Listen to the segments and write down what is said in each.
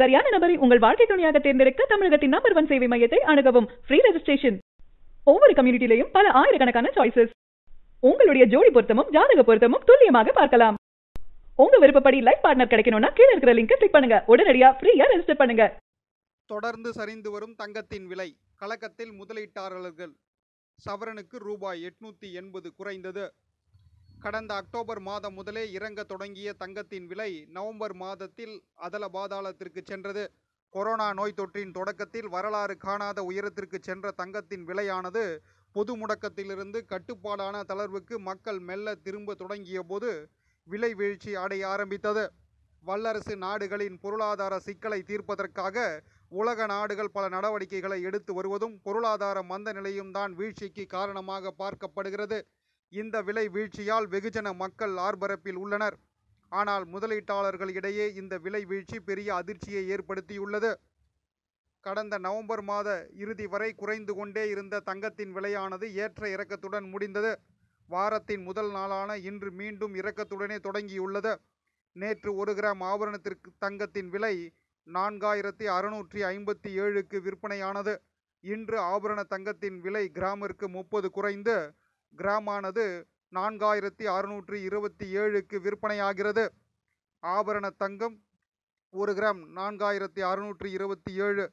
சரியான நபரை உங்கள் வாழ்க்கை துணையாக தேர்ந்தெடுக்க தமிழகத்தின் நம்பர் ஒன் சேவை மையத்தை அணுகவும் ஃப்ரீ ரெஜிஸ்ட்ரேஷன் ஒவ்வொரு கம்யூனிட்டிலையும் பல ஆயிரக்கணக்கான சாய்ஸஸ் உங்களுடைய ஜோடி பொருத்தமும் ஜாதக பொருத்தமும் துல்லியமாக பார்க்கலாம் உங்க விருப்பப்படி லைஃப் பார்ட்னர் கிடைக்கணும்னா கீழே இருக்கிற லிங்க் கிளிக் பண்ணுங்க உடனடியா ஃப்ரீயா ரெஜிஸ்டர் பண்ணுங்க தொடர்ந்து சரிந்து வரும் தங்கத்தின் விலை கலக்கத்தில் முதலீட்டாளர்கள் சவரனுக்கு ரூபாய் எட்நூத்தி எண்பது குறைந்தது கடந்த அக்டோபர் மாதம் முதலே இறங்க தொடங்கிய தங்கத்தின் விலை நவம்பர் மாதத்தில் அதல பாதாளத்திற்கு சென்றது கொரோனா நோய் தொற்றின் தொடக்கத்தில் வரலாறு காணாத உயரத்திற்கு சென்ற தங்கத்தின் விலையானது பொது முடக்கத்திலிருந்து கட்டுப்பாடான தளர்வுக்கு மக்கள் மெல்ல திரும்ப தொடங்கிய போது விலை வீழ்ச்சி அடைய ஆரம்பித்தது வல்லரசு நாடுகளின் பொருளாதார சிக்கலை தீர்ப்பதற்காக உலக நாடுகள் பல நடவடிக்கைகளை எடுத்து வருவதும் பொருளாதார மந்த நிலையும் தான் வீழ்ச்சிக்கு காரணமாக பார்க்கப்படுகிறது இந்த விலை வீழ்ச்சியால் வெகுஜன மக்கள் ஆர்பரப்பில் உள்ளனர் ஆனால் முதலீட்டாளர்களிடையே இந்த விலை வீழ்ச்சி பெரிய அதிர்ச்சியை ஏற்படுத்தியுள்ளது கடந்த நவம்பர் மாத இறுதி வரை குறைந்து கொண்டே இருந்த தங்கத்தின் விலையானது ஏற்ற இறக்கத்துடன் முடிந்தது வாரத்தின் முதல் நாளான இன்று மீண்டும் இறக்கத்துடனே தொடங்கியுள்ளது நேற்று ஒரு கிராம் ஆபரணத்திற்கு தங்கத்தின் விலை நான்காயிரத்தி அறுநூற்றி ஐம்பத்தி ஏழுக்கு விற்பனையானது இன்று ஆபரண தங்கத்தின் விலை கிராமிற்கு முப்பது குறைந்து கிராமானது நான்காயிரத்தி அறுநூற்றி இருபத்தி ஏழுக்கு விற்பனையாகிறது ஆபரண தங்கம் ஒரு கிராம் நான்காயிரத்தி அறுநூற்றி இருபத்தி ஏழு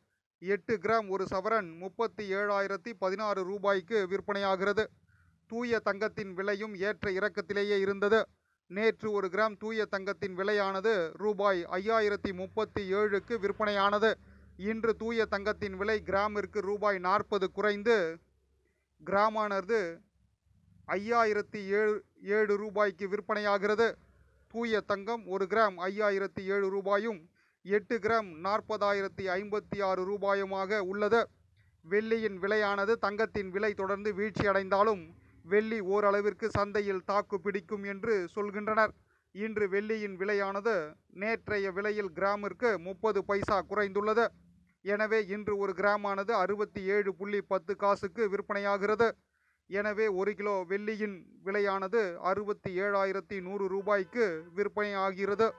எட்டு கிராம் ஒரு சவரன் முப்பத்தி ஏழாயிரத்தி பதினாறு ரூபாய்க்கு விற்பனையாகிறது தூய தங்கத்தின் விலையும் ஏற்ற இறக்கத்திலேயே இருந்தது நேற்று ஒரு கிராம் தூய தங்கத்தின் விலையானது ரூபாய் ஐயாயிரத்தி முப்பத்தி ஏழுக்கு விற்பனையானது இன்று தூய தங்கத்தின் விலை கிராமிற்கு ரூபாய் நாற்பது குறைந்து கிராமானது ஐயாயிரத்தி ஏழு ஏழு ரூபாய்க்கு விற்பனையாகிறது தூய தங்கம் ஒரு கிராம் ஐயாயிரத்தி ஏழு ரூபாயும் எட்டு கிராம் நாற்பதாயிரத்தி ஐம்பத்தி ஆறு ரூபாயுமாக உள்ளது வெள்ளியின் விலையானது தங்கத்தின் விலை தொடர்ந்து வீழ்ச்சியடைந்தாலும் வெள்ளி ஓரளவிற்கு சந்தையில் தாக்கு பிடிக்கும் என்று சொல்கின்றனர் இன்று வெள்ளியின் விலையானது நேற்றைய விலையில் கிராமிற்கு முப்பது பைசா குறைந்துள்ளது எனவே இன்று ஒரு கிராமானது அறுபத்தி ஏழு புள்ளி பத்து காசுக்கு விற்பனையாகிறது எனவே ஒரு கிலோ வெள்ளியின் விலையானது அறுபத்தி ஏழாயிரத்தி நூறு ரூபாய்க்கு விற்பனையாகிறது